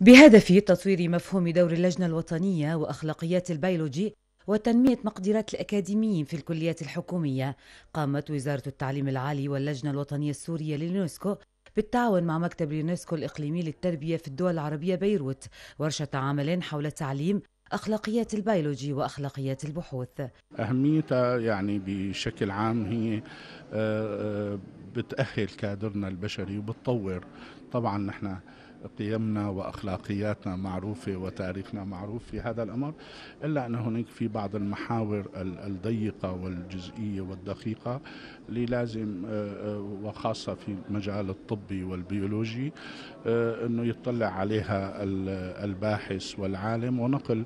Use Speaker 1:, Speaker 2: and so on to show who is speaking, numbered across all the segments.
Speaker 1: بهدف تطوير مفهوم دور اللجنة الوطنية وأخلاقيات البيولوجي وتنمية مقدرات الأكاديميين في الكليات الحكومية قامت وزارة التعليم العالي واللجنة الوطنية السورية لليونسكو بالتعاون مع مكتب اليونسكو الإقليمي للتربية في الدول العربية بيروت ورشة عمل حول تعليم أخلاقيات البيولوجي وأخلاقيات البحوث
Speaker 2: أهميتها يعني بشكل عام هي آه، آه، بتأهل كادرنا البشري وبتطور طبعا نحن قيمنا وأخلاقياتنا معروفة وتاريخنا معروف في هذا الأمر إلا أن هناك في بعض المحاور الضيقة والجزئية والدقيقة اللي لازم آه، آه، وخاصة في المجال الطبي والبيولوجي آه، أنه يطلع عليها الباحث والعالم ونقل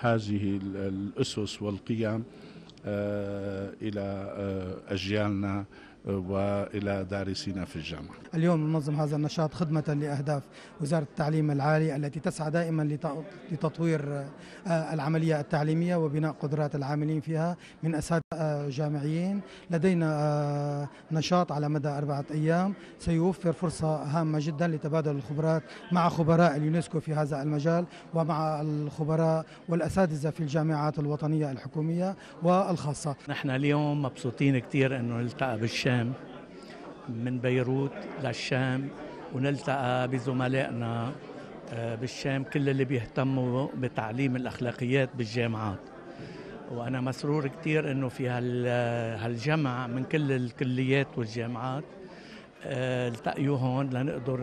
Speaker 2: هذه الأسس والقيم إلى أجيالنا والى دارسين في الجامعه.
Speaker 3: اليوم ننظم هذا النشاط خدمه لاهداف وزاره التعليم العالي التي تسعى دائما لتطوير آه، العمليه التعليميه وبناء قدرات العاملين فيها من اساتذه جامعيين لدينا آه، نشاط على مدى أربعة أيام سيوفر فرصة هامة جدا لتبادل الخبرات مع خبراء اليونسكو في هذا المجال ومع الخبراء والأساتذة في الجامعات الوطنية
Speaker 4: الحكومية والخاصة نحن اليوم مبسوطين كثير أنه نلتقى بالشام من بيروت للشام ونلتقى بزملائنا آه، بالشام كل اللي بيهتموا بتعليم الأخلاقيات بالجامعات وانا مسرور كثير انه في هالجمع من كل الكليات والجامعات آه، التقيوا هون لنقدر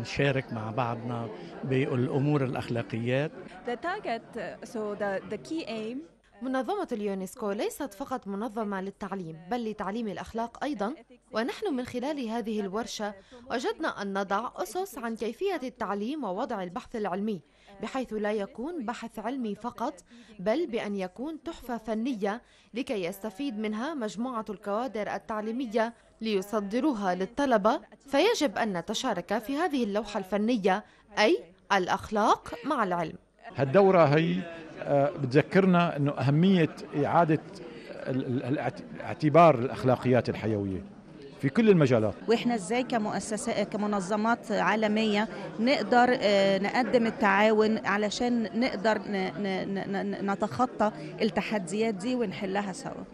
Speaker 4: نشارك مع بعضنا بالامور الاخلاقيات.
Speaker 5: The target, so the, the key aim منظمة اليونسكو ليست فقط منظمة للتعليم بل لتعليم الأخلاق أيضا ونحن من خلال هذه الورشة وجدنا أن نضع أسس عن كيفية التعليم ووضع البحث العلمي بحيث لا يكون بحث علمي فقط بل بأن يكون تحفة فنية لكي يستفيد منها مجموعة الكوادر التعليمية ليصدروها للطلبة فيجب أن نتشارك في هذه اللوحة الفنية أي الأخلاق مع العلم
Speaker 2: هالدورة هي آه، بتذكرنا انه اهميه اعاده اعتبار الاخلاقيات الحيويه في كل المجالات
Speaker 1: واحنا ازاي كمؤسسات كمنظمات عالميه نقدر آه، نقدم التعاون علشان نقدر نتخطى التحديات دي ونحلها سوا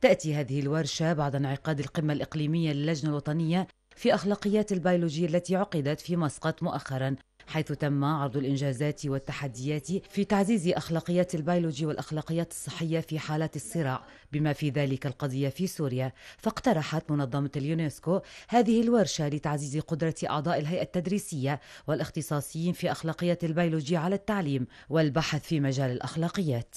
Speaker 1: تاتي هذه الورشه بعد انعقاد القمه الاقليميه للجنه الوطنيه في اخلاقيات البيولوجيه التي عقدت في مسقط مؤخرا حيث تم عرض الإنجازات والتحديات في تعزيز أخلاقيات البيولوجي والأخلاقيات الصحية في حالات الصراع بما في ذلك القضية في سوريا فاقترحت منظمة اليونسكو هذه الورشة لتعزيز قدرة أعضاء الهيئة التدريسية والاختصاصيين في أخلاقيات البيولوجي على التعليم والبحث في مجال الأخلاقيات